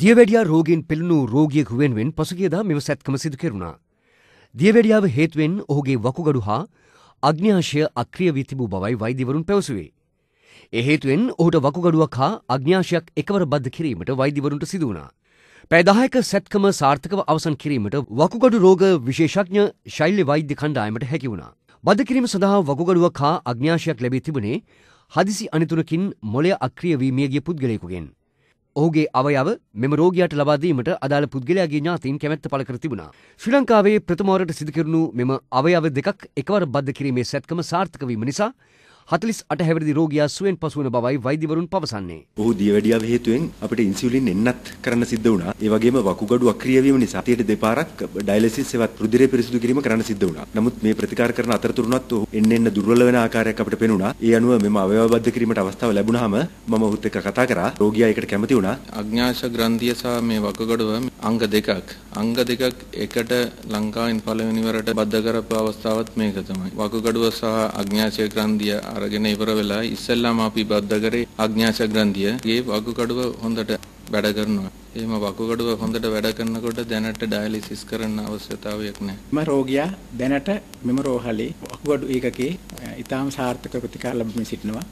දියවැඩියා රෝගෙන් පෙළුණු රෝගියෙකු වෙනුවෙන් පසුගියදා මෙම සැත්කම සිදු කෙරුණා. දියවැඩියාව හේතුවෙන් ඔහුගේ වකුගඩු හා අග්න්‍යාශය අක්‍රිය වී තිබූ බවයි වෛද්‍යවරුන් පැවසුවේ. එහේතුවෙන් ඔහුට වකුගඩුවක් හා අග්න්‍යාශයක් එකවර බද්ධ කිරීමට වෛද්‍යවරුන්ට සිදු වුණා. පැදහයක සැත්කම සාර්ථකව අවසන් කිරීමට වකුගඩු රෝග විශේෂඥ ශෛල්‍ය වෛද්‍ය කණ්ඩායමට හැකි වුණා. බද කිරීම සඳහා වකුගඩුවක් හා අග්න්‍යාශයක් ලැබී තිබුණේ හදිසි අනිතුනකින් මොලය අක්‍රිය වීමියගේ පුද්ගලයෙකුගෙන්. ඔහුගේ අවයව මෙම රෝගයාට ලබාදීමට අදාළ පුද්ගලයාගේ ඥාතීන් කැමැත්ත පළ කර තිබුණා. ශ්‍රී ලංකාවේ ප්‍රථමවරට සිදුකරනු මෙම අවයව දෙකක් එකවර බද්ධ කිරීමේ සැත්කම සාර්ථක වීම නිසා 48 හැවිරිදි රෝගියා සුවෙන් පසු වන බවයි වෛද්‍යවරුන් පවසන්නේ. ඔහු දියවැඩියාව හේතුවෙන් අපිට ඉන්සියුලින් එන්නත් කරන්න සිද්ධ වුණා. ඒ වගේම වකුගඩු අක්‍රිය වීම නිසා සියයට දෙපාරක් ඩයලිසිස් එවත් රුධිරය පිරිසිදු කිරීම කරන්න සිද්ධ වුණා. නමුත් මේ ප්‍රතිකාර කරන අතරතුරුනත් ඔහු එන්න එන්න දුර්වල වෙන ආකාරයක් අපිට පෙනුණා. ඒ අනුව මෙම අවයව බද්ධ කිරීමට අවස්ථාව ලැබුණාම මම ඔහුත් එක්ක කතා කරා. රෝගියා ඒකට කැමති වුණා. අග්නාශ ග්‍රන්ථිය සහ මේ වකුගඩුව අංග දෙකක්. අංග දෙකක් එකට ලංකාවෙන් පළවෙනිවරට බද්ධ කරපු අවස්ථාවත් මේක තමයි. වකුගඩුව සහ අග්නාශය ග්‍රන්ථිය අරගෙන ඉවර වෙලා ඉස්සෙල්ලාම අපි බද්ධ කරේ අඥාස ග්‍රන්ථියගේ වකුගඩුව හොඳට වැඩ කරනවා. එහෙම වකුගඩුව හොඳට වැඩ කරනකොට දැනට ඩයලිසිස් කරන්න අවශ්‍යතාවයක් නැහැ. මම රෝගියා දැනට මෙම රෝහලේ වකුගඩු ඒකකේ ඊටාම් සාර්ථක ප්‍රතිකාර ලැබෙමින් සිටිනවා.